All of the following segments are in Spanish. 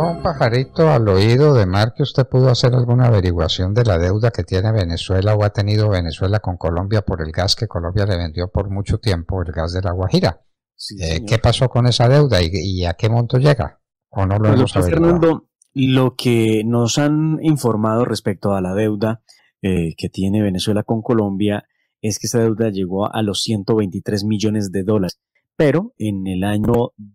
un pajarito al oído de Mar que usted pudo hacer alguna averiguación de la deuda que tiene Venezuela o ha tenido Venezuela con Colombia por el gas que Colombia le vendió por mucho tiempo, el gas de la Guajira. ¿Qué pasó con esa deuda y, a qué monto llega? ¿O no lo bueno, pues hemos Fernando, lo que nos han informado respecto a la deuda eh, que tiene Venezuela con Colombia es que esa deuda llegó a los 123 millones de dólares. Pero en el año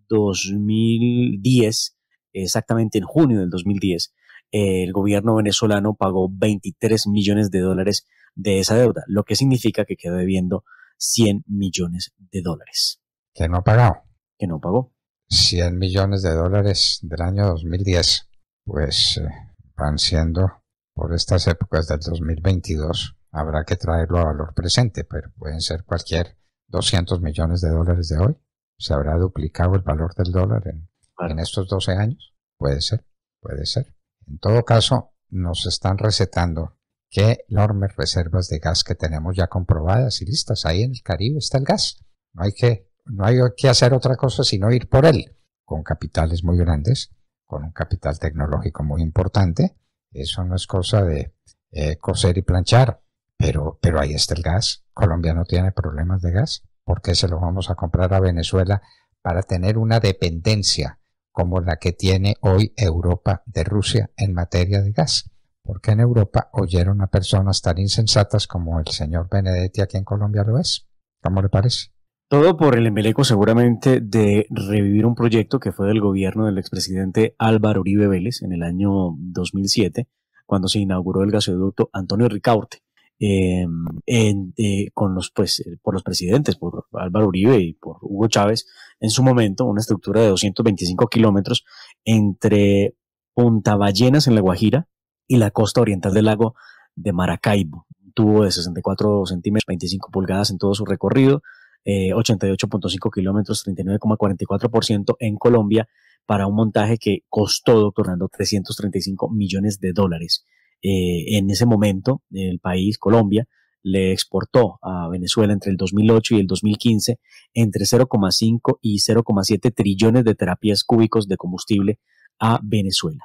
2010 exactamente en junio del 2010, eh, el gobierno venezolano pagó 23 millones de dólares de esa deuda, lo que significa que quedó debiendo 100 millones de dólares. Que no ha pagado. Que no pagó. 100 millones de dólares del año 2010, pues eh, van siendo por estas épocas del 2022, habrá que traerlo a valor presente, pero pueden ser cualquier 200 millones de dólares de hoy. Se habrá duplicado el valor del dólar en en estos 12 años. Puede ser, puede ser. En todo caso, nos están recetando qué enormes reservas de gas que tenemos ya comprobadas y listas. Ahí en el Caribe está el gas. No hay que, no hay que hacer otra cosa sino ir por él, con capitales muy grandes, con un capital tecnológico muy importante. Eso no es cosa de eh, coser y planchar, pero, pero ahí está el gas. Colombia no tiene problemas de gas. porque se lo vamos a comprar a Venezuela para tener una dependencia como la que tiene hoy Europa de Rusia en materia de gas, ¿Por qué en Europa oyeron a personas tan insensatas como el señor Benedetti aquí en Colombia lo es. ¿Cómo le parece? Todo por el embeleco seguramente de revivir un proyecto que fue del gobierno del expresidente Álvaro Uribe Vélez en el año 2007, cuando se inauguró el gasoducto Antonio Ricaurte, eh, eh, con los, pues, eh, por los presidentes, por Álvaro Uribe y Hugo Chávez en su momento, una estructura de 225 kilómetros entre Punta Ballenas en La Guajira y la costa oriental del lago de Maracaibo. Tuvo de 64 centímetros, 25 pulgadas en todo su recorrido, 88.5 eh, kilómetros, 39,44% en Colombia, para un montaje que costó, doctorando, 335 millones de dólares. Eh, en ese momento, el país, Colombia, le exportó a Venezuela entre el 2008 y el 2015 entre 0,5 y 0,7 trillones de terapias cúbicos de combustible a Venezuela.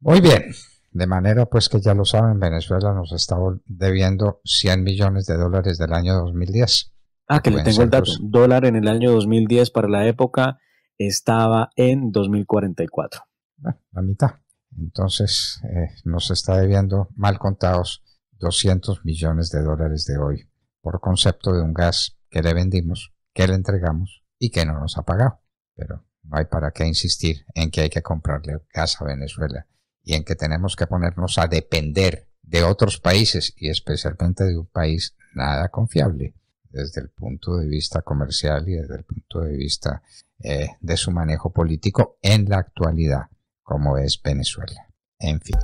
Muy bien, de manera pues que ya lo saben, Venezuela nos está debiendo 100 millones de dólares del año 2010. Ah, que le tengo el dato. Dólar en el año 2010 para la época estaba en 2044. Bueno, ah, la mitad. Entonces eh, nos está debiendo mal contados 200 millones de dólares de hoy por concepto de un gas que le vendimos, que le entregamos y que no nos ha pagado. Pero no hay para qué insistir en que hay que comprarle gas a Venezuela y en que tenemos que ponernos a depender de otros países y especialmente de un país nada confiable desde el punto de vista comercial y desde el punto de vista eh, de su manejo político en la actualidad como es Venezuela. En fin.